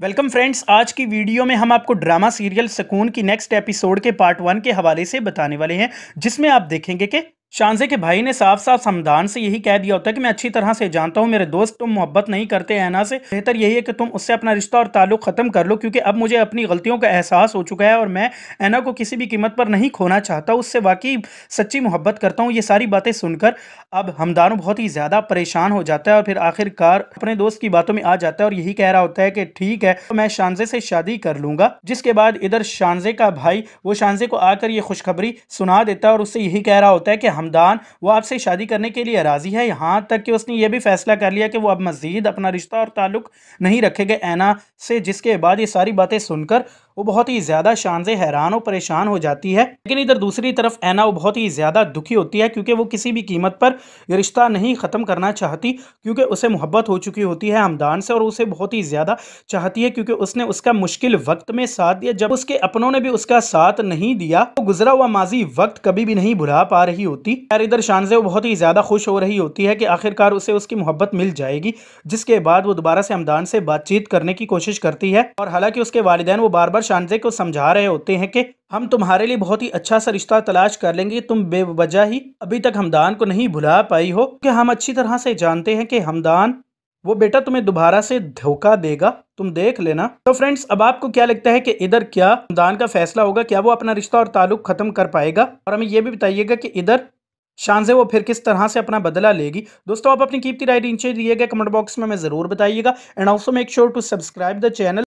welcome friends आज की video में हम आपको ड्रामा सीरियल सुकून की नेक्स्ट एपिसोड के पार्ट वन के हवाले से बताने वाले हैं जिसमें आप देखेंगे कि शानजे के भाई ने साफ साफ समझान से यही कह दिया होता है कि मैं अच्छी तरह से जानता हूँ मेरे दोस्त तुम मोहब्बत नहीं करते ऐना से बेहतर यही है कि तुम उससे अपना रिश्ता और ताल्लुक ख़त्म कर लो क्योंकि अब मुझे अपनी गलतियों का एहसास हो चुका है और मैं ऐना को किसी भी कीमत पर नहीं खोना चाहता उससे वाकई सच्ची मोहब्बत करता हूँ ये सारी बातें सुनकर अब हमदानों बहुत ही ज़्यादा परेशान हो जाता है और फिर आखिरकार अपने दोस्त की बातों में आ जाता है और यही कह रहा होता है कि ठीक है तो मैं शानजे से शादी कर लूँगा जिसके बाद इधर शानजे का भाई वो शानजे को आकर ये खुशखबरी सुना देता है और उससे यही कह रहा होता है कि हम हमदान वो आपसे शादी करने के लिए राज़ी है यहाँ तक कि उसने ये भी फैसला कर लिया कि वो अब मज़ीद अपना रिश्ता और ताल्लुक़ नहीं रखेगा ऐना से जिसके बाद ये सारी बातें सुनकर वो बहुत ही ज़्यादा शान से हैरान और परेशान हो जाती है लेकिन इधर दूसरी तरफ ऐना वो बहुत ही ज़्यादा दुखी होती है क्योंकि वो किसी भी कीमत पर रिश्ता नहीं ख़त्म करना चाहती क्योंकि उसे मोहब्बत हो चुकी होती है हमदान से और उसे बहुत ही ज़्यादा चाहती है क्योंकि उसने उसका मुश्किल वक्त में साथ दिया जब उसके अपनों ने भी उसका साथ नहीं दिया तो गुजरा हुआ माजी वक्त कभी भी नहीं भुला पा रही होती होती यार इधर शानजे बहुत ही ज़्यादा खुश हो रही होती है कि आखिरकार उसे उसकी मोहब्बत मिल जाएगी जिसके बाद वो दोबारा से हमदान से बातचीत करने की कोशिश करती है और हालांकि उसके वालदेन वो बार बार शानजे को समझा रहे होते हैं कि हम तुम्हारे लिए बहुत ही अच्छा सा रिश्ता तलाश कर लेंगे तुम बेवजह ही अभी तक हमदान को नहीं भुला पाई हो कि हम अच्छी तरह से जानते हैं कि हमदान वो बेटा तुम्हें दोबारा से धोखा देगा तुम देख लेना तो फ्रेंड्स अब आपको क्या लगता है कि इधर क्या हमदान का फैसला होगा क्या वो अपना रिश्ता और ताल्लुक खत्म कर पाएगा और हमें ये भी बताइएगा कि इधर शान से वो फिर किस तरह से अपना बदला लेगी दोस्तों आप अपनी कीमती राय नीचे दिए गए कमेंट बॉक्स में हमें ज़रूर बताइएगा and also make sure to subscribe the channel